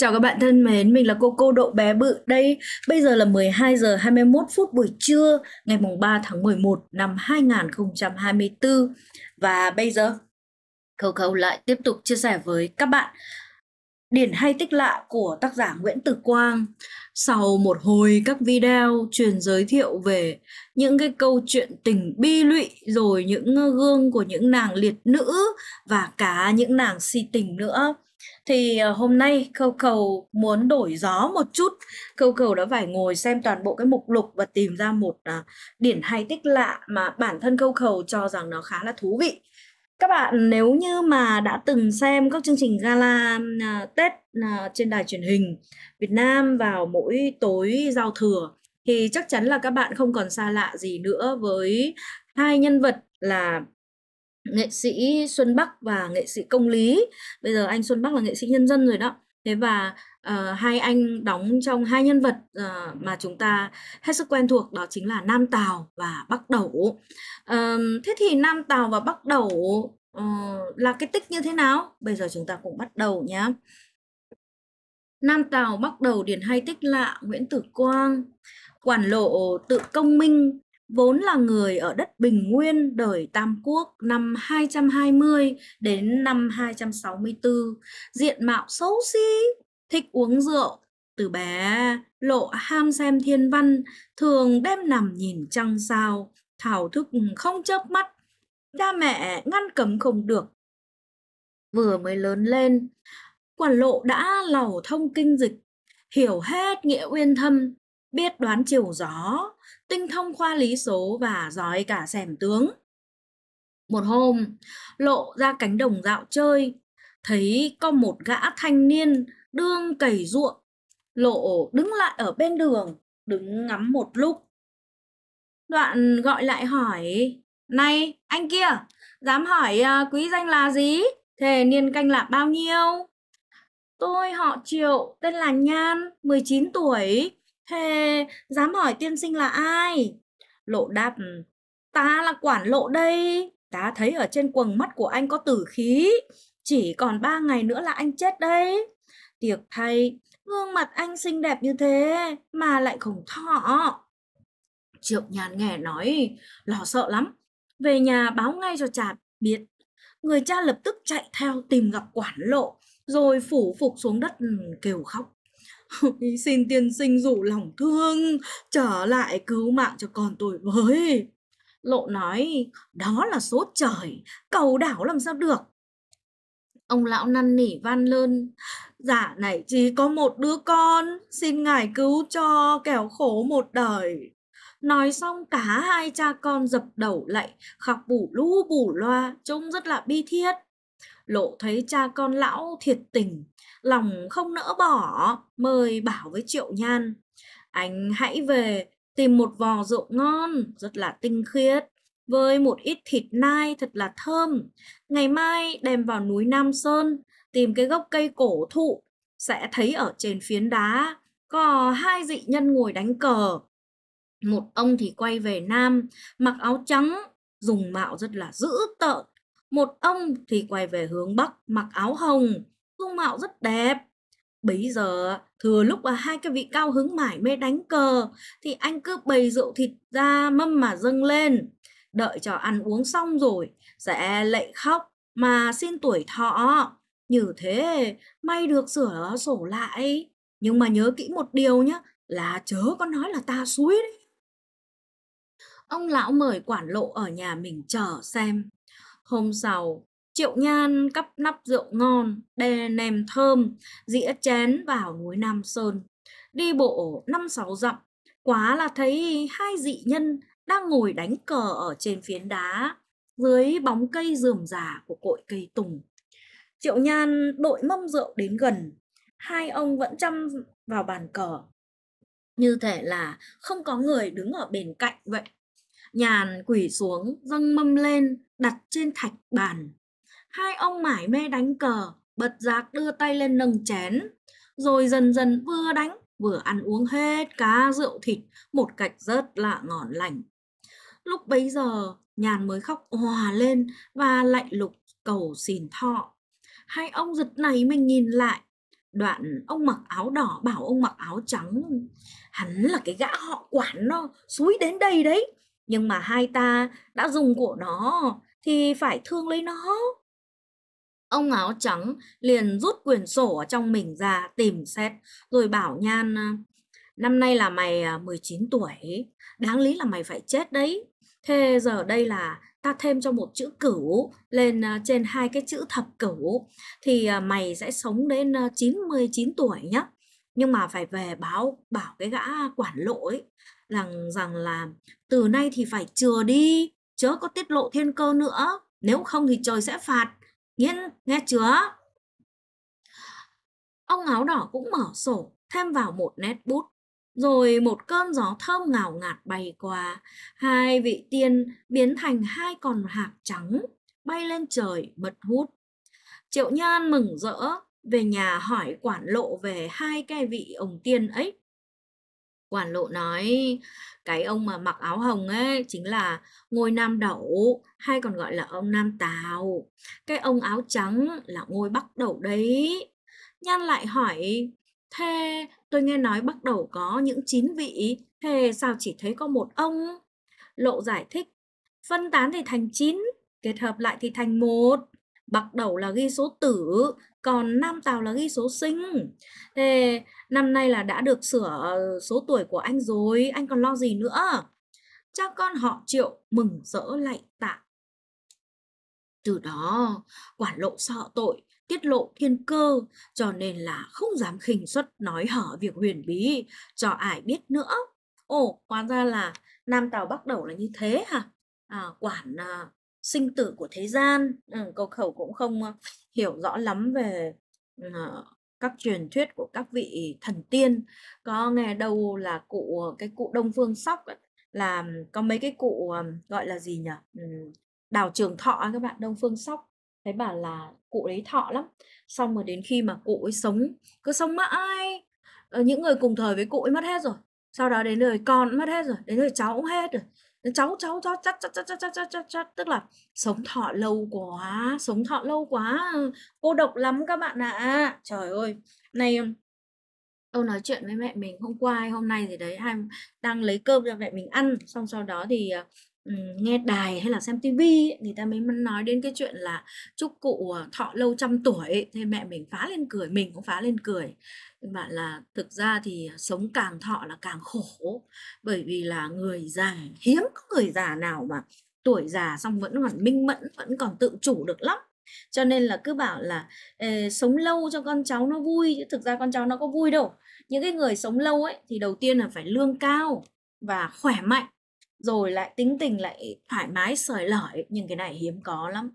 chào các bạn thân mến, mình là cô cô độ Bé Bự đây. Bây giờ là 12 giờ 21 phút buổi trưa ngày mùng 3 tháng 11 năm 2024. Và bây giờ Khâu Khâu lại tiếp tục chia sẻ với các bạn điển hay tích lạ của tác giả Nguyễn Tử Quang. Sau một hồi các video truyền giới thiệu về những cái câu chuyện tình bi lụy rồi những gương của những nàng liệt nữ và cả những nàng si tình nữa thì ờ, hôm nay câu cầu muốn đổi gió một chút câu cầu đã phải ngồi xem toàn bộ cái mục lục và tìm ra một ờ, điển hay tích lạ mà bản thân câu cầu cho rằng nó khá là thú vị các bạn nếu như mà đã từng xem các chương trình gala ờ, tết trên đài truyền hình việt nam vào mỗi tối giao thừa thì chắc chắn là các bạn không còn xa lạ gì nữa với hai nhân vật là nghệ sĩ Xuân Bắc và nghệ sĩ Công Lý. Bây giờ anh Xuân Bắc là nghệ sĩ nhân dân rồi đó. Thế và uh, hai anh đóng trong hai nhân vật uh, mà chúng ta hết sức quen thuộc đó chính là Nam Tào và Bắc Đẩu. Uh, thế thì Nam Tào và Bắc Đẩu uh, ờ, là cái tích như thế nào? Bây giờ chúng ta cũng bắt đầu nhé. Nam Tào Bắc Đầu điển hay tích lạ Nguyễn Tử Quang, Quản Lộ tự Công Minh, vốn là người ở đất Bình Nguyên đời Tam Quốc năm 220 đến năm 264, diện mạo xấu xí, thích uống rượu. Từ bé, lộ ham xem thiên văn, thường đêm nằm nhìn trăng sao, thảo thức không chớp mắt. Cha mẹ ngăn cấm không được. Vừa mới lớn lên, quản lộ đã lầu thông kinh dịch, hiểu hết nghĩa uyên thâm, biết đoán chiều gió, tinh thông khoa lý số và giỏi cả xẻm tướng. Một hôm, lộ ra cánh đồng dạo chơi, thấy có một gã thanh niên đương cày ruộng. Lộ đứng lại ở bên đường, đứng ngắm một lúc. Đoạn gọi lại hỏi, Này, anh kia, dám hỏi à, quý danh là gì? Thề niên canh là bao nhiêu? Tôi họ Triệu, tên là Nhan, 19 tuổi, Thề, dám hỏi tiên sinh là ai? Lộ đáp, ừ, ta là quản lộ đây. Ta thấy ở trên quần mắt của anh có tử khí, chỉ còn ba ngày nữa là anh chết đấy. Tiệc thay, gương mặt anh xinh đẹp như thế mà lại khổng thọ. Triệu nhàn nghe nói, lo sợ lắm. Về nhà báo ngay cho cha biết. Người cha lập tức chạy theo tìm gặp quản lộ, rồi phủ phục xuống đất ừ, kêu khóc xin tiên sinh rủ lòng thương trở lại cứu mạng cho con tôi với lộ nói đó là số trời cầu đảo làm sao được ông lão năn nỉ van lơn dạ này chỉ có một đứa con xin ngài cứu cho kẻo khổ một đời Nói xong cả hai cha con dập đầu lại khóc bù lũ bù loa trông rất là bi thiết. Lộ thấy cha con lão thiệt tình lòng không nỡ bỏ, mời bảo với Triệu Nhan. Anh hãy về tìm một vò rượu ngon, rất là tinh khiết, với một ít thịt nai thật là thơm. Ngày mai đem vào núi Nam Sơn, tìm cái gốc cây cổ thụ, sẽ thấy ở trên phiến đá có hai dị nhân ngồi đánh cờ. Một ông thì quay về Nam, mặc áo trắng, dùng mạo rất là dữ tợn. Một ông thì quay về hướng Bắc, mặc áo hồng, dung mạo rất đẹp bấy giờ thừa lúc là hai cái vị cao hứng mải mê đánh cờ thì anh cứ bày rượu thịt ra mâm mà dâng lên đợi cho ăn uống xong rồi sẽ lệ khóc mà xin tuổi thọ như thế may được sửa sổ lại nhưng mà nhớ kỹ một điều nhé là chớ có nói là ta suối đấy ông lão mời quản lộ ở nhà mình chờ xem hôm sau Triệu nhan cắp nắp rượu ngon, đè nèm thơm, dĩa chén vào núi Nam Sơn. Đi bộ năm sáu dặm, quá là thấy hai dị nhân đang ngồi đánh cờ ở trên phiến đá, dưới bóng cây rườm rà của cội cây tùng. Triệu nhan đội mâm rượu đến gần, hai ông vẫn chăm vào bàn cờ. Như thể là không có người đứng ở bên cạnh vậy. Nhàn quỷ xuống, dâng mâm lên, đặt trên thạch bàn. Hai ông mải mê đánh cờ, bật giặc đưa tay lên nâng chén, rồi dần dần vừa đánh vừa ăn uống hết cá rượu thịt một cách rất lạ ngon lành. Lúc bấy giờ, Nhàn mới khóc hòa lên và lạnh lục cầu xin thọ. Hai ông giật này mình nhìn lại, đoạn ông mặc áo đỏ bảo ông mặc áo trắng. Hắn là cái gã họ quản nó, suối đến đây đấy. Nhưng mà hai ta đã dùng của nó thì phải thương lấy nó. Ông áo trắng liền rút quyển sổ ở trong mình ra tìm xét rồi bảo Nhan à, năm nay là mày 19 à, tuổi, đáng lý là mày phải chết đấy. Thế giờ đây là ta thêm cho một chữ cửu lên à, trên hai cái chữ thập cửu thì mày sẽ sống đến 99 tuổi nhá. Nhưng mà phải về báo bảo cái gã quản lỗi rằng rằng là từ nay thì phải chừa đi chớ có tiết lộ thiên cơ nữa nếu không thì trời sẽ phạt Nghe, nghe chưa? Ông áo đỏ cũng mở sổ, thêm vào một nét bút. Rồi một cơn gió thơm ngào ngạt bay qua, hai vị tiên biến thành hai con hạc trắng, bay lên trời bật hút. Triệu Nhan mừng rỡ, về nhà hỏi quản lộ về hai cái vị ông tiên ấy. Quản lộ nói cái ông mà mặc áo hồng ấy chính là ngôi Nam Đẩu hay còn gọi là ông Nam Tào. Cái ông áo trắng là ngôi Bắc Đẩu đấy. Nhan lại hỏi, thế tôi nghe nói Bắc Đẩu có những chín vị, thế sao chỉ thấy có một ông? Lộ giải thích, phân tán thì thành chín, kết hợp lại thì thành một bắt đầu là ghi số tử, còn Nam Tào là ghi số sinh. Thế năm nay là đã được sửa ờ, số tuổi của anh rồi, anh còn lo gì nữa? Cha con họ Triệu mừng rỡ lạy tạ. Từ đó, quản lộ sợ tội, tiết lộ thiên cơ, cho nên là không dám khinh xuất nói hở việc huyền bí cho ai biết nữa. Ồ, hóa ra là Nam Tào bắt Đầu là như thế hả? À, quản à, sinh tử của thế gian ừ, cầu khẩu cũng không ờ, hiểu rõ lắm về ờ, các truyền thuyết của các vị thần tiên có nghe đâu là cụ ờ, cái cụ đông phương sóc là có mấy cái cụ gọi là gì nhỉ ừ, đào trường thọ các bạn đông phương sóc thấy bảo là cụ đấy thọ lắm xong rồi đến khi mà cụ ấy sống cứ sống mãi những người cùng thời với cụ ấy mất hết rồi sau đó đến đời con mất hết rồi đến đời cháu cũng hết rồi cháu cháu cháu chắc chắc chắc chắc chắc chắc chắc chắc tức là sống thọ lâu quá sống thọ lâu quá ờ, cô độc lắm các bạn ạ à. trời ơi này tôi nói chuyện với mẹ mình hôm qua hay hôm nay gì đấy hai đang lấy cơm cho mẹ mình ăn xong sau đó thì Ừ, nghe đài hay là xem tivi người ta mới nói đến cái chuyện là chúc cụ ờ, thọ lâu trăm tuổi thì mẹ mình phá lên cười mình cũng phá lên cười các bạn là thực ra thì sống càng thọ là càng khổ bởi vì là người già hiếm có người già nào mà tuổi già xong vẫn còn minh mẫn vẫn còn tự chủ được lắm cho nên là cứ bảo là eh, sống lâu cho con cháu nó vui chứ thực ra con cháu nó có vui đâu những cái người sống lâu ấy thì đầu tiên là phải lương cao và khỏe mạnh rồi lại tính tình lại thoải mái sởi lởi nhưng cái này hiếm có lắm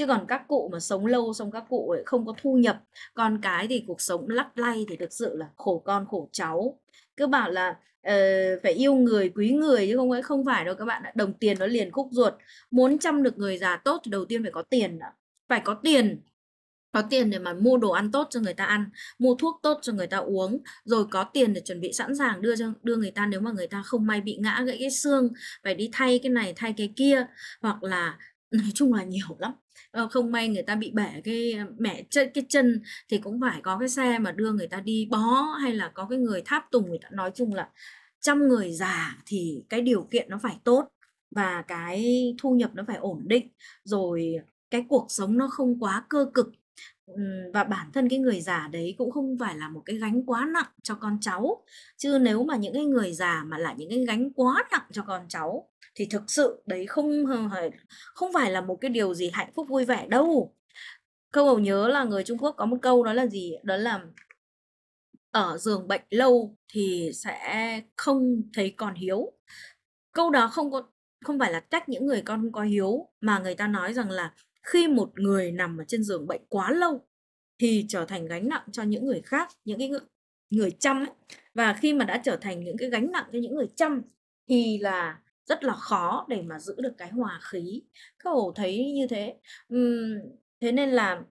chứ còn các cụ mà sống lâu xong các cụ ấy không có thu nhập con cái thì cuộc sống lắc lay thì thực sự là khổ con khổ cháu cứ bảo là uh, phải yêu người quý người chứ không ấy không phải đâu các bạn ạ đồng tiền nó liền khúc ruột muốn chăm được người già tốt thì đầu tiên phải có tiền đã. phải có tiền có tiền để mà mua đồ ăn tốt cho người ta ăn mua thuốc tốt cho người ta uống rồi có tiền để chuẩn bị sẵn sàng đưa cho đưa người ta nếu mà người ta không may bị ngã gãy cái xương phải đi thay cái này thay cái kia hoặc là nói chung là nhiều lắm ờ, không may người ta bị bể cái mẻ ờ, chân cái chân thì cũng phải có cái xe mà đưa người ta đi bó hay là có cái người tháp tùng người ta nói chung là trăm người già thì cái điều kiện nó phải tốt và cái thu nhập nó phải ổn định rồi cái cuộc sống nó không quá cơ cực và bản thân cái người già đấy cũng không phải là một cái gánh quá nặng cho con cháu chứ nếu mà những cái người già mà là những cái gánh quá nặng cho con cháu thì thực sự đấy không ờ, không phải là một cái điều gì hạnh phúc vui vẻ đâu câu hầu nhớ là người trung quốc có một câu đó là gì đó là ở giường bệnh lâu thì sẽ không thấy còn hiếu câu đó không có không phải là trách những người con không có hiếu mà người ta nói rằng là khi một người nằm ở trên giường bệnh quá lâu thì trở thành gánh nặng cho những người khác những cái người, người chăm ấy. và khi mà đã trở thành những cái gánh nặng cho những người chăm thì là rất là khó để mà giữ được cái hòa khí các ổ thấy như thế uhm, thế nên là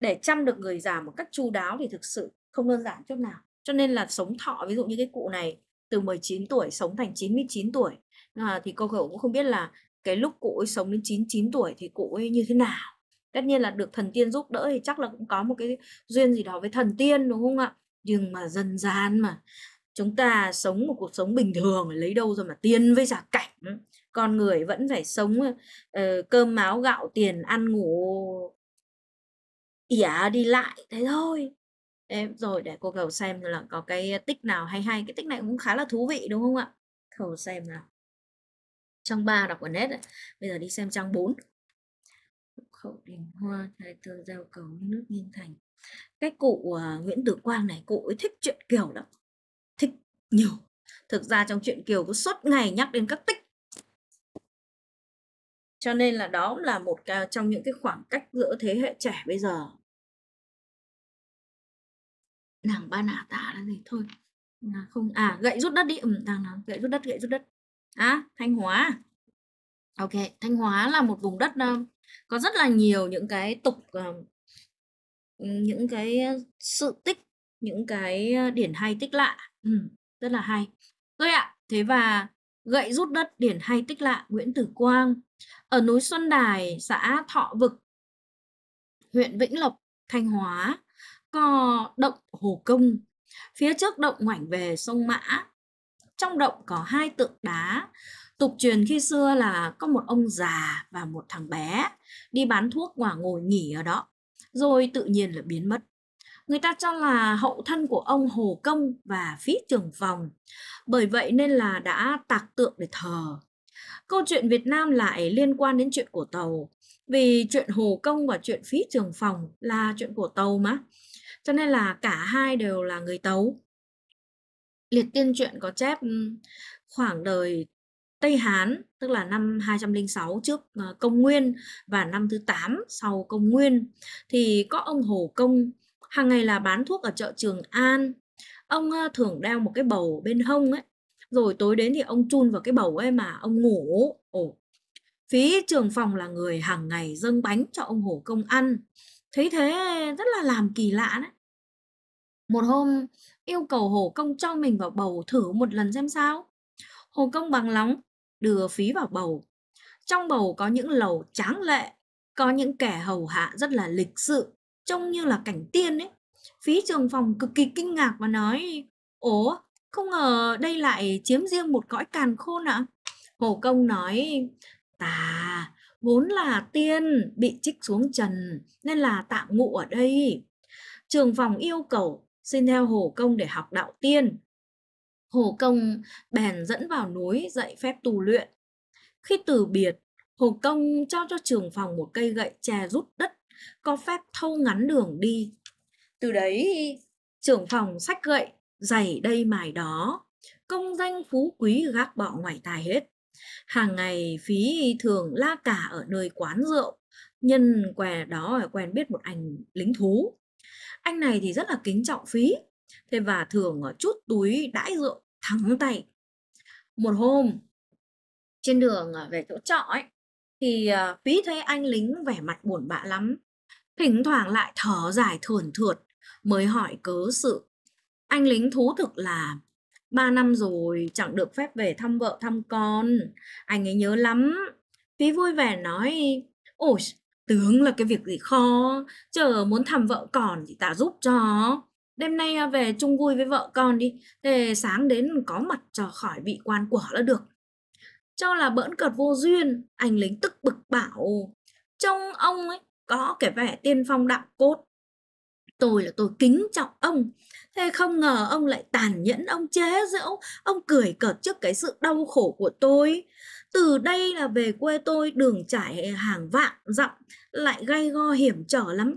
để chăm được người già một cách chu đáo thì thực sự không đơn giản chút nào cho nên là sống thọ ví dụ như cái cụ này từ 19 tuổi sống thành 99 tuổi à, thì cô cậu cũng không biết là cái lúc cụ ấy sống đến 99 tuổi thì cụ ấy như thế nào tất nhiên là được thần tiên giúp đỡ thì chắc là cũng có một cái duyên gì đó với thần tiên đúng không ạ nhưng mà dân gian mà chúng ta sống một cuộc sống bình thường lấy đâu ra mà tiên với giả cảnh con người vẫn phải sống uh, cơm máu gạo tiền ăn ngủ ỉa đi lại thế thôi Đấy, rồi để cô cầu xem là có cái tích nào hay hay cái tích này cũng khá là thú vị đúng không ạ cầu xem nào trang 3 đọc ở nét bây giờ đi xem trang 4 khẩu đình hoa thái tử giao cầu nước nghiêng thành cái cụ uh, Nguyễn Tử Quang này cụ ấy thích chuyện kiều lắm thích nhiều thực ra trong chuyện kiều cứ suốt ngày nhắc đến các tích cho nên là đó cũng là một trong những cái khoảng cách giữa thế hệ trẻ bây giờ nàng ba nà tạ là gì thôi là không à gậy rút đất đi ừ, nàng nói gậy rút đất gậy rút đất à thanh hóa ok thanh hóa là một vùng đất ờ, có rất là nhiều những cái tục ờ, những cái sự tích những cái ờ, điển hay tích lạ ừ, rất là hay thôi ạ à, thế và gậy rút đất điển hay tích lạ Nguyễn Tử Quang. Ở núi Xuân Đài, xã Thọ Vực, huyện Vĩnh Lộc, Thanh Hóa, có động Hồ Công. Phía trước động ngoảnh về sông Mã. Trong động có hai tượng đá. Tục truyền khi xưa là có một ông già và một thằng bé đi bán thuốc và ngồi nghỉ ở đó, rồi tự nhiên là biến mất người ta cho là hậu thân của ông Hồ Công và Phí Trường Phòng, Bởi vậy nên là đã tạc tượng để thờ. Câu chuyện Việt Nam lại liên quan đến chuyện của Tàu, vì chuyện Hồ Công và chuyện Phí Trường Phòng là chuyện của Tàu mà. Cho nên là cả hai đều là người Tàu. Liệt Tiên Truyện có chép ừ, khoảng đời Tây Hán, tức là năm 206 trước ờ, công nguyên và năm thứ 8 sau công nguyên, thì có ông Hồ Công hàng ngày là bán thuốc ở chợ Trường An. Ông ờ, thường đeo một cái bầu bên hông ấy, rồi tối đến thì ông chun vào cái bầu ấy mà ông ngủ. Ồ. Phí trường phòng là người hàng ngày dâng bánh cho ông Hổ Công ăn. Thấy thế rất là làm kỳ lạ đấy. Một hôm yêu cầu Hổ Công cho mình vào bầu thử một lần xem sao. Hổ Công bằng lòng đưa phí vào bầu. Trong bầu có những lầu tráng lệ, có những kẻ hầu hạ rất là lịch sự, trông như là cảnh tiên ấy. Phí trường phòng cực kỳ kinh ngạc và nói, ố, không ngờ đây lại chiếm riêng một cõi càn khôn ạ. À? Hồ Công nói, tà, vốn là tiên bị trích xuống trần nên là tạm ngụ ở đây. Trường phòng yêu cầu xin theo Hồ Công để học đạo tiên. Hồ Công bèn dẫn vào núi dạy phép tu luyện. Khi từ biệt, Hồ Công trao cho trường phòng một cây gậy chè rút đất có phép thâu ngắn đường đi. Từ đấy, trưởng phòng sách gậy, giày đây mài đó, công danh phú quý gác bỏ ngoài tai hết. Hàng ngày phí thường la cả ở nơi quán rượu, nhân què đó quen biết một anh lính thú. Anh này thì rất là kính trọng phí, thế và thường ở chút túi đãi rượu thắng tay. Một hôm, trên đường à, về chỗ trọ ấy, thì à, phí thấy anh lính vẻ mặt buồn bã lắm thỉnh thoảng lại thở dài thườn thượt mới hỏi cớ sự. Anh lính thú thực là ba năm rồi chẳng được phép về thăm vợ thăm con, anh ấy nhớ lắm. Phí vui vẻ nói, ôi tướng là cái việc gì khó, chờ muốn thăm vợ còn thì tạ giúp cho. Đêm nay à, về chung vui với vợ con đi, để sáng đến có mặt cho khỏi bị quan quả là được. cho là bỡn cợt vô duyên, anh lính tức bực bảo. Trông ông ấy có cái vẻ tiên phong đạo cốt tôi là tôi kính trọng ông thế không ngờ ông lại tàn nhẫn ông chế giễu ông cười cợt trước cái sự đau khổ của tôi từ đây là về quê tôi đường trải hàng vạn dặm lại gay go hiểm trở lắm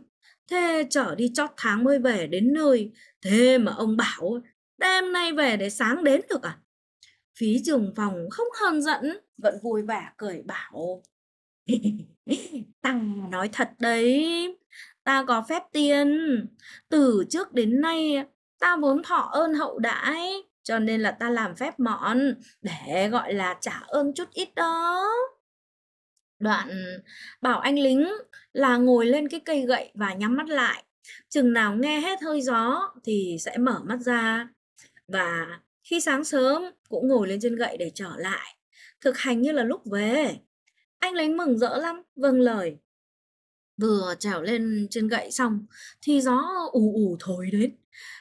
thế trở đi chót tháng mới về đến nơi thế mà ông bảo đêm nay về để sáng đến được à phí trường phòng không hờn giận vẫn vui vẻ cười bảo Tằng nói thật đấy, ta có phép tiên, từ trước đến nay ta vốn thọ ơn hậu đãi, cho nên là ta làm phép mọn để gọi là trả ơn chút ít đó. Đoạn bảo anh lính là ngồi lên cái cây gậy và nhắm mắt lại, chừng nào nghe hết hơi gió thì sẽ mở mắt ra. Và khi sáng sớm cũng ngồi lên trên gậy để trở lại, thực hành như là lúc về anh lính mừng rỡ lắm, vâng lời. Vừa trèo lên trên gậy xong thì gió ù ù thổi đến.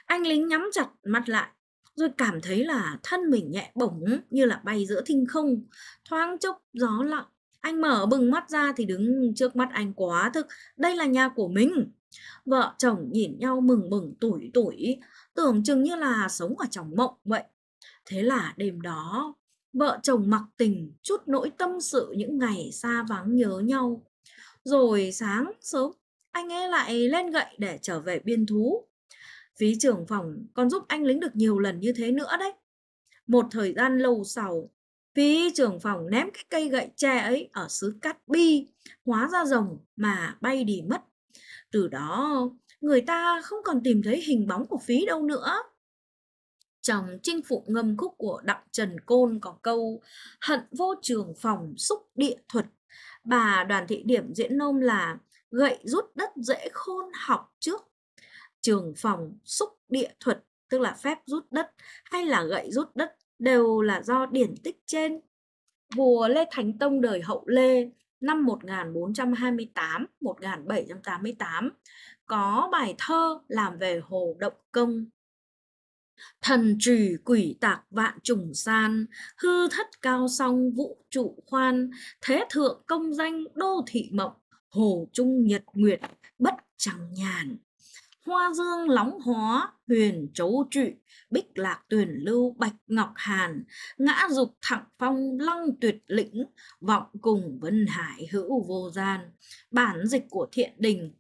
Anh lính nhắm chặt mắt lại, rồi cảm thấy là thân mình nhẹ bổng như là bay giữa thinh không. Thoáng chốc gió lặng, anh mở bừng mắt ra thì đứng trước mắt anh quá thực, đây là nhà của mình. Vợ chồng nhìn nhau mừng mừng tủi tủi, tưởng chừng như là sống ở trong mộng vậy. Thế là đêm đó vợ chồng mặc tình chút nỗi tâm sự những ngày xa vắng nhớ nhau rồi sáng sớm anh ấy lại lên gậy để trở về biên thú phí trưởng phòng còn giúp anh lính được nhiều lần như thế nữa đấy một thời gian lâu sau phí trưởng phòng ném cái cây gậy tre ấy ở xứ cát bi hóa ra rồng mà bay đi mất từ đó người ta không còn tìm thấy hình bóng của phí đâu nữa trong chinh phụ ngâm khúc của Đặng Trần Côn có câu Hận vô trường phòng xúc địa thuật Bà đoàn thị điểm diễn nôm là Gậy rút đất dễ khôn học trước Trường phòng xúc địa thuật Tức là phép rút đất hay là gậy rút đất Đều là do điển tích trên Vua Lê Thánh Tông đời hậu Lê năm 1428-1788 có bài thơ làm về Hồ Động Công thần trừ quỷ tạc vạn trùng san hư thất cao song vũ trụ khoan thế thượng công danh đô thị mộng hồ trung nhật nguyệt bất chẳng nhàn hoa dương lóng hóa huyền chấu trụ bích lạc tuyển lưu bạch ngọc hàn ngã dục thẳng phong long tuyệt lĩnh vọng cùng vân hải hữu vô gian bản dịch của thiện đình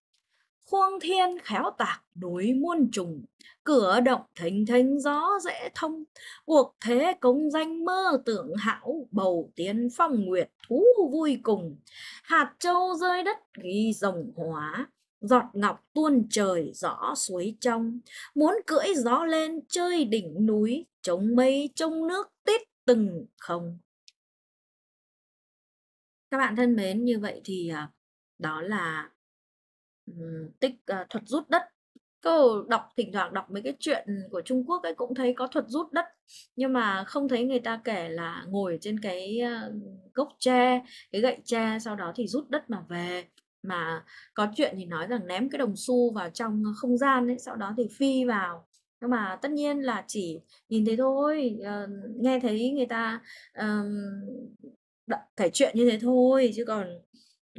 khuông thiên khéo tạc đối muôn trùng cửa động thình thình gió dễ thông cuộc thế công danh mơ tưởng hảo bầu tiến phong nguyệt thú vui cùng hạt châu rơi đất ghi rồng hóa giọt ngọc tuôn trời rõ suối trong muốn cưỡi gió lên chơi đỉnh núi chống mây trông nước tít từng không các bạn thân mến như vậy thì à, đó là tích à, thuật rút đất cứ đọc thỉnh thoảng đọc mấy cái chuyện của Trung Quốc ấy cũng thấy có thuật rút đất nhưng mà không thấy người ta kể là ngồi trên cái à, gốc tre cái gậy tre sau đó thì rút đất mà về mà có chuyện thì nói rằng ném cái đồng xu vào trong không gian ấy sau đó thì phi vào nhưng mà tất nhiên là chỉ nhìn thấy thôi ờ, nghe thấy người ta uh, kể chuyện như thế thôi chứ còn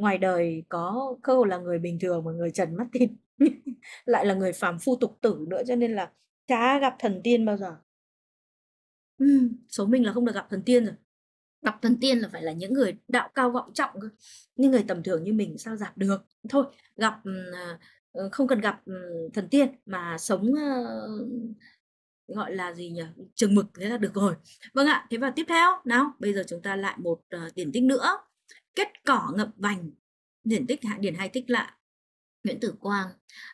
ngoài đời có cơ hội là người bình thường mà người trần mắt thịt lại là người phàm phu tục tử nữa cho nên là chả gặp thần tiên bao giờ ừ, số mình là không được gặp thần tiên rồi gặp thần tiên là phải là những người đạo cao vọng trọng cơ nhưng người tầm thường như mình sao giảm được thôi gặp à, ờ, không cần gặp thần tiên mà sống gọi là gì nhỉ trường mực thế là được rồi vâng ạ thế và tiếp theo nào bây giờ chúng ta lại một uh, điển tích nữa kết cỏ ngập vành điển tích điển hay tích lạ Nguyễn Tử Quang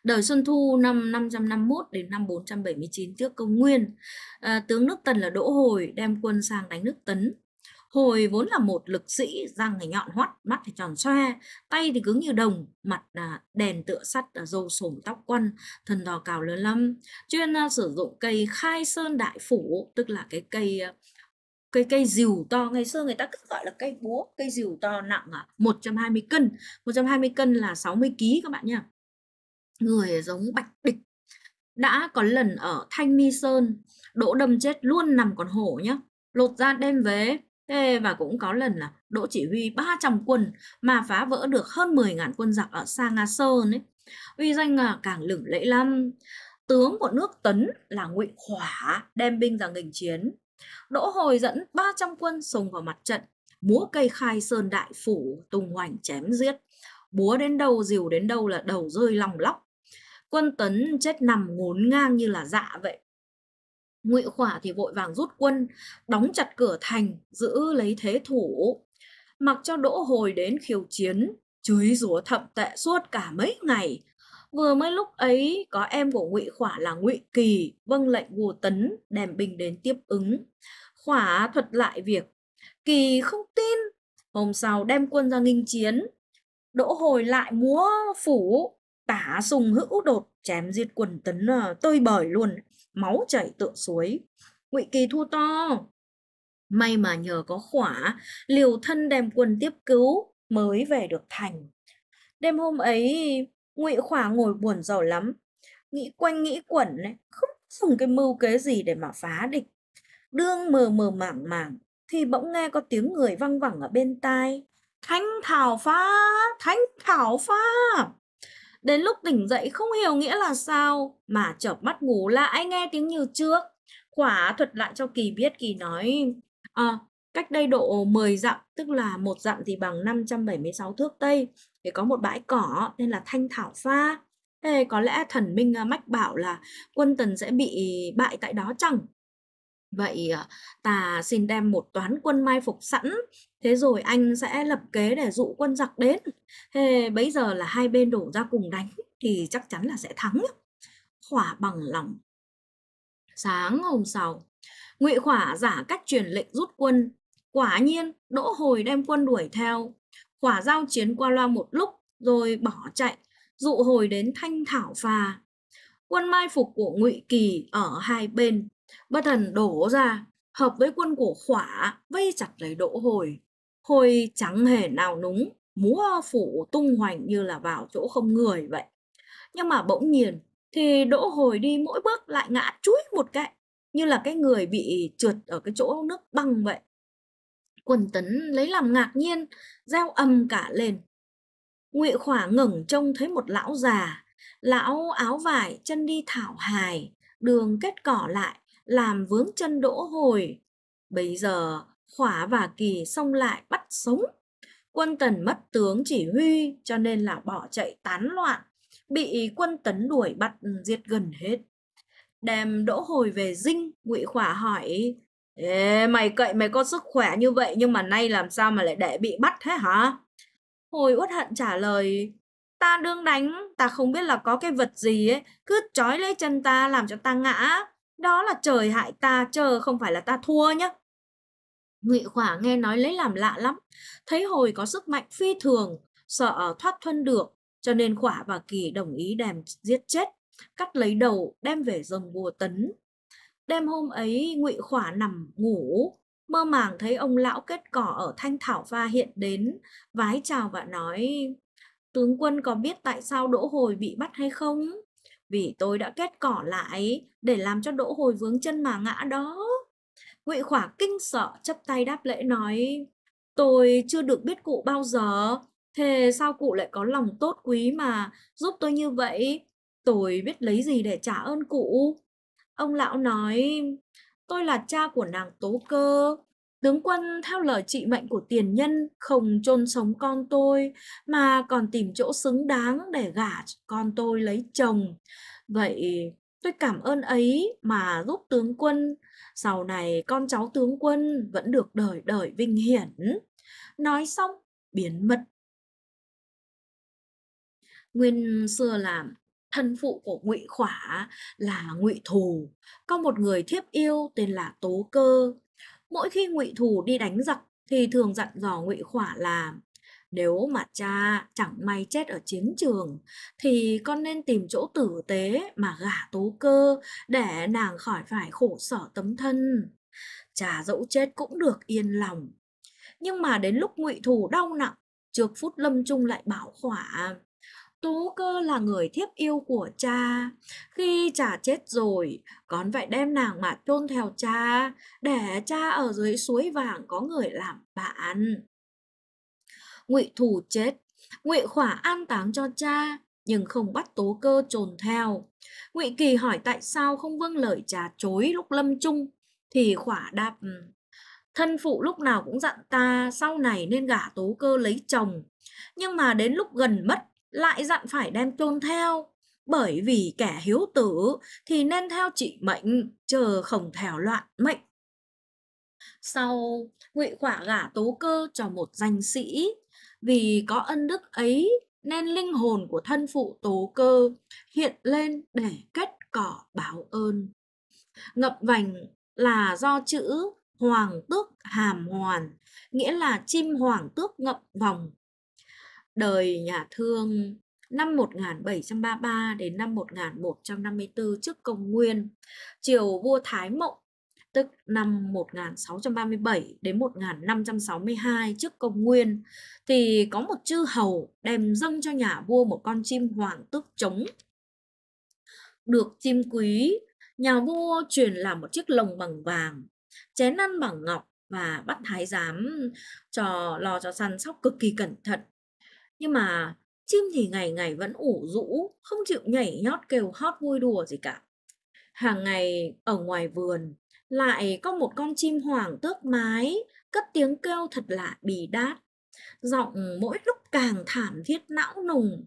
đời Xuân Thu năm 551 đến năm 479 trước công nguyên à, tướng nước Tần là Đỗ Hồi đem quân sang đánh nước Tấn Hồi vốn là một lực sĩ, răng thì nhọn hoắt, mắt thì tròn xoe, tay thì cứng như đồng, mặt là đèn tựa sắt, râu sồm tóc quăn, thân đò cào lớn lắm. Chuyên ờ, sử dụng cây khai sơn đại phủ, tức là cái cây ờ, cây cây dìu to ngày xưa người ta cứ gọi là cây búa cây dìu to nặng à 120 cân 120 cân là 60 kg các bạn nha người giống bạch địch đã có lần ở Thanh Mi Sơn Đỗ đâm chết luôn nằm còn hổ nhá lột ra đem về Thế và cũng có lần là Đỗ chỉ huy 300 quân mà phá vỡ được hơn 10 ngàn quân giặc ở Sa Nga Sơn ấy. Uy danh à, càng lửng lẫy lắm. Tướng của nước Tấn là Ngụy Khỏa đem binh ra nghình chiến. Đỗ Hồi dẫn 300 quân xông vào mặt trận, múa cây khai sơn đại phủ tung hoành chém giết, búa đến đâu dìu đến đâu là đầu rơi lòng lóc. Quân Tấn chết nằm ngốn ngang như là dạ vậy. Ngụy Khỏa thì vội vàng rút quân, đóng chặt cửa thành, giữ lấy thế thủ. Mặc cho Đỗ Hồi đến khiêu chiến, chửi rủa thậm tệ suốt cả mấy ngày, vừa mới lúc ấy có em của ngụy khỏa là ngụy kỳ vâng lệnh vua tấn đem binh đến tiếp ứng khỏa thuật lại việc kỳ không tin hôm sau đem quân ra nghinh chiến đỗ hồi lại múa phủ tả sùng hữu đột chém giết quần tấn ờ, tơi bời luôn máu chảy tựa suối ngụy kỳ thua to may mà nhờ có khỏa liều thân đem quân tiếp cứu mới về được thành đêm hôm ấy ngụy khỏa ngồi buồn rầu lắm nghĩ quanh nghĩ quẩn này không dùng cái mưu kế gì để mà phá địch đương mờ mờ mảng mảng thì bỗng nghe có tiếng người văng vẳng ở bên tai Thanh thảo pha, Thanh thảo pha. đến lúc tỉnh dậy không hiểu nghĩa là sao mà chợp mắt ngủ lại nghe tiếng như trước khỏa thuật lại cho kỳ biết kỳ nói à, Cách đây độ 10 dặm, tức là một dặm thì bằng 576 thước Tây, thì có một bãi cỏ tên là Thanh Thảo xa Thế có lẽ thần Minh à, Mách bảo là quân tần sẽ bị bại tại đó chẳng? Vậy à, ta xin đem một toán quân mai phục sẵn, thế rồi anh sẽ lập kế để dụ quân giặc đến. Thế bấy giờ là hai bên đổ ra cùng đánh thì chắc chắn là sẽ thắng. Khỏa bằng lòng. Sáng hôm sau, Ngụy Khỏa giả cách truyền lệnh rút quân Quả nhiên, Đỗ Hồi đem quân đuổi theo. Quả giao chiến qua loa một lúc, rồi bỏ chạy, dụ hồi đến Thanh Thảo Phà. Quân mai phục của Ngụy Kỳ ở hai bên, bất thần đổ ra, hợp với quân của Khỏa, vây chặt lấy Đỗ Hồi. Hồi chẳng hề nào núng, múa phủ tung hoành như là vào chỗ không người vậy. Nhưng mà bỗng nhiên, thì Đỗ Hồi đi mỗi bước lại ngã chúi một cái, như là cái người bị trượt ở cái chỗ nước băng vậy quần tấn lấy làm ngạc nhiên, gieo ầm cả lên. Ngụy Khỏa ngẩng trông thấy một lão già, lão áo vải chân đi thảo hài, đường kết cỏ lại, làm vướng chân đỗ hồi. Bây giờ, Khỏa và Kỳ xông lại bắt sống. Quân tần mất tướng chỉ huy cho nên là bỏ chạy tán loạn, bị quân tấn đuổi bắt giết gần hết. Đem đỗ hồi về dinh, Ngụy Khỏa hỏi Ê, mày cậy mày có sức khỏe như vậy nhưng mà nay làm sao mà lại để bị bắt thế hả? Hồi uất hận trả lời, ta đương đánh, ta không biết là có cái vật gì ấy, cứ trói lấy chân ta làm cho ta ngã. Đó là trời hại ta, chờ không phải là ta thua nhá. Ngụy Khỏa nghe nói lấy làm lạ lắm, thấy hồi có sức mạnh phi thường, sợ thoát thân được, cho nên Khỏa và Kỳ đồng ý đem giết chết, cắt lấy đầu đem về rừng bùa tấn. Đêm hôm ấy, ngụy khỏa nằm ngủ, mơ màng thấy ông lão kết cỏ ở Thanh Thảo Pha hiện đến, vái chào và nói, tướng quân có biết tại sao Đỗ Hồi bị bắt hay không? Vì tôi đã kết cỏ lại để làm cho Đỗ Hồi vướng chân mà ngã đó. Ngụy Khỏa kinh sợ chấp tay đáp lễ nói, tôi chưa được biết cụ bao giờ, thế sao cụ lại có lòng tốt quý mà giúp tôi như vậy? Tôi biết lấy gì để trả ơn cụ? Ông lão nói, tôi là cha của nàng tố cơ. Tướng quân theo lời trị mệnh của tiền nhân không chôn sống con tôi mà còn tìm chỗ xứng đáng để gả con tôi lấy chồng. Vậy tôi cảm ơn ấy mà giúp tướng quân. Sau này con cháu tướng quân vẫn được đời đời vinh hiển. Nói xong biến mất. Nguyên xưa làm thân phụ của ngụy khỏa là ngụy thù có một người thiếp yêu tên là tố cơ mỗi khi ngụy thù đi đánh giặc thì thường dặn dò ngụy khỏa là nếu mà cha chẳng may chết ở chiến trường thì con nên tìm chỗ tử tế mà gả tố cơ để nàng khỏi phải khổ sở tấm thân cha dẫu chết cũng được yên lòng nhưng mà đến lúc ngụy thù đau nặng trước phút lâm trung lại bảo khỏa Tú cơ là người thiếp yêu của cha. Khi cha chết rồi, con phải đem nàng mà chôn theo cha, để cha ở dưới suối vàng có người làm bạn. Ngụy Thù chết, Ngụy Khỏa an táng cho cha, nhưng không bắt Tố Cơ trồn theo. Ngụy Kỳ hỏi tại sao không vâng lời trà chối lúc lâm chung, thì Khỏa đáp ừ, Thân phụ lúc nào cũng dặn ta sau này nên gả tố cơ lấy chồng. Nhưng mà đến lúc gần mất lại dặn phải đem chôn theo bởi vì kẻ hiếu tử thì nên theo trị mệnh chờ không thèo loạn mệnh sau ngụy khỏa gả tố cơ cho một danh sĩ vì có ân đức ấy nên linh hồn của thân phụ tố cơ hiện lên để kết cỏ báo ơn ngập vành là do chữ hoàng tước hàm hoàn nghĩa là chim hoàng tước ngậm vòng đời nhà Thương năm 1733 đến năm 1154 trước công nguyên, triều vua Thái Mộng tức năm 1637 đến 1562 trước công nguyên thì có một chư hầu đem dâng cho nhà vua một con chim hoàng tước trống được chim quý nhà vua truyền làm một chiếc lồng bằng vàng chén ăn bằng ngọc và bắt thái giám cho lo cho săn sóc cực kỳ cẩn thận nhưng mà chim thì ngày ngày vẫn ủ rũ, không chịu nhảy nhót kêu hót vui đùa gì cả. Hàng ngày ở ngoài vườn lại có một con chim hoàng tước mái cất tiếng kêu thật lạ bì đát. Giọng mỗi lúc càng thảm thiết não nùng.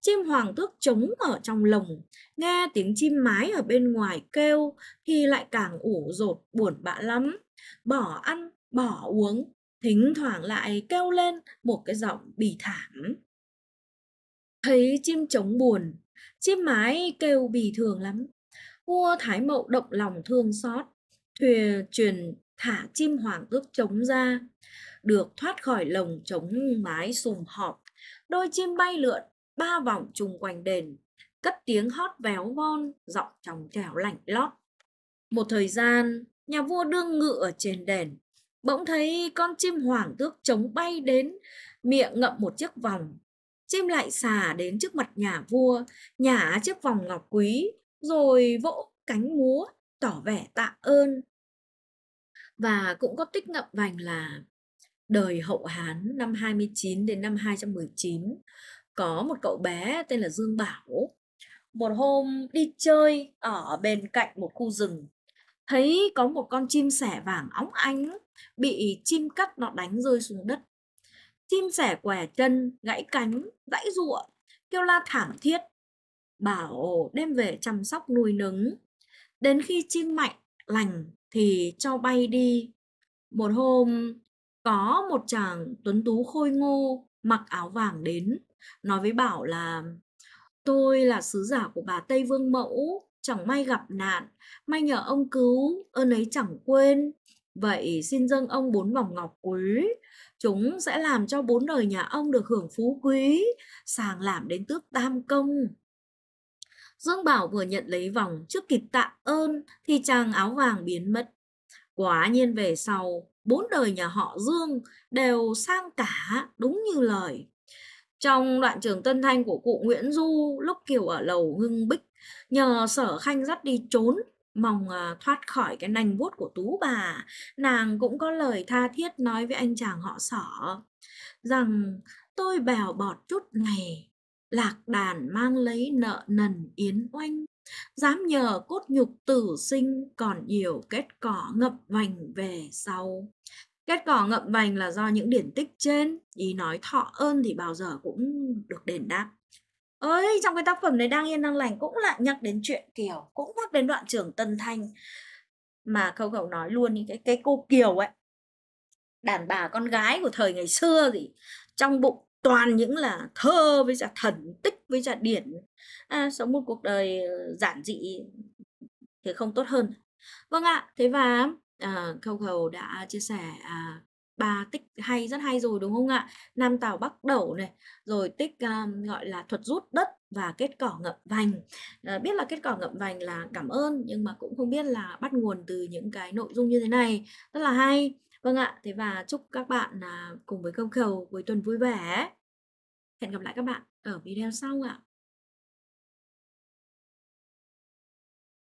Chim hoàng tước trống ở trong lồng, nghe tiếng chim mái ở bên ngoài kêu thì lại càng ủ rột buồn bã lắm. Bỏ ăn, bỏ uống, thỉnh thoảng lại kêu lên một cái giọng bì thảm. Thấy chim trống buồn, chim mái kêu bì thường lắm. Vua Thái Mậu động lòng thương xót, thuyền truyền thả chim hoàng ước trống ra, được thoát khỏi lồng trống mái sùm họp. Đôi chim bay lượn ba vòng chung quanh đền, cất tiếng hót véo von, giọng trong trẻo lạnh lót. Một thời gian, nhà vua đương ngự ở trên đền, Bỗng thấy con chim hoàng tước trống bay đến, miệng ngậm một chiếc vòng. Chim lại xà đến trước mặt nhà vua, nhả chiếc vòng ngọc quý, rồi vỗ cánh múa, tỏ vẻ tạ ơn. Và cũng có tích ngậm vành là đời hậu Hán năm 29 đến năm 219, có một cậu bé tên là Dương Bảo. Một hôm đi chơi ở bên cạnh một khu rừng, thấy có một con chim sẻ vàng óng ánh bị chim cắt nó đánh rơi xuống đất. Chim sẻ què chân, gãy cánh, gãy ruộng, kêu la thảm thiết. Bảo đem về chăm sóc nuôi nấng. Đến khi chim mạnh, lành thì cho bay đi. Một hôm, có một chàng tuấn tú khôi ngô mặc áo vàng đến, nói với Bảo là Tôi là sứ giả của bà Tây Vương Mẫu, chẳng may gặp nạn, may nhờ ông cứu, ơn ấy chẳng quên, Vậy xin dâng ông bốn vòng ngọc quý, chúng sẽ làm cho bốn đời nhà ông được hưởng phú quý, sàng làm đến tước tam công. Dương Bảo vừa nhận lấy vòng trước kịp tạ ơn thì chàng áo vàng biến mất. Quả nhiên về sau, bốn đời nhà họ Dương đều sang cả đúng như lời. Trong đoạn trường Tân Thanh của cụ Nguyễn Du lúc Kiều ở lầu Hưng Bích, nhờ Sở Khanh dắt đi trốn mong ờ, thoát khỏi cái nành vuốt của tú bà nàng cũng có lời tha thiết nói với anh chàng họ sỏ rằng tôi bèo bọt chút này lạc đàn mang lấy nợ nần yến oanh dám nhờ cốt nhục tử sinh còn nhiều kết cỏ ngập vành về sau kết cỏ ngập vành là do những điển tích trên ý nói thọ ơn thì bao giờ cũng được đền đáp ơi trong cái tác phẩm này đang yên đang lành cũng lại nhắc đến chuyện kiều cũng nhắc đến đoạn trưởng tân thanh mà khâu khẩu nói luôn những cái cái cô kiều ấy đàn bà con gái của thời ngày xưa gì trong bụng toàn những là thơ với cả thần tích với cả điển à, sống một cuộc đời ờ, giản dị thì không tốt hơn vâng ạ thế và à, khâu khẩu đã chia sẻ à, bà tích hay rất hay rồi đúng không ạ nam tào bắc đẩu này rồi tích um, ờ, gọi là thuật rút đất và kết cỏ ngậm vành à, biết là kết cỏ ngậm vành là cảm ơn nhưng mà cũng không biết là bắt nguồn từ những cái nội dung như thế này rất là hay vâng ạ thế và chúc các bạn à, cùng với công khẩu cuối tuần vui vẻ hẹn gặp lại các bạn ở video sau ạ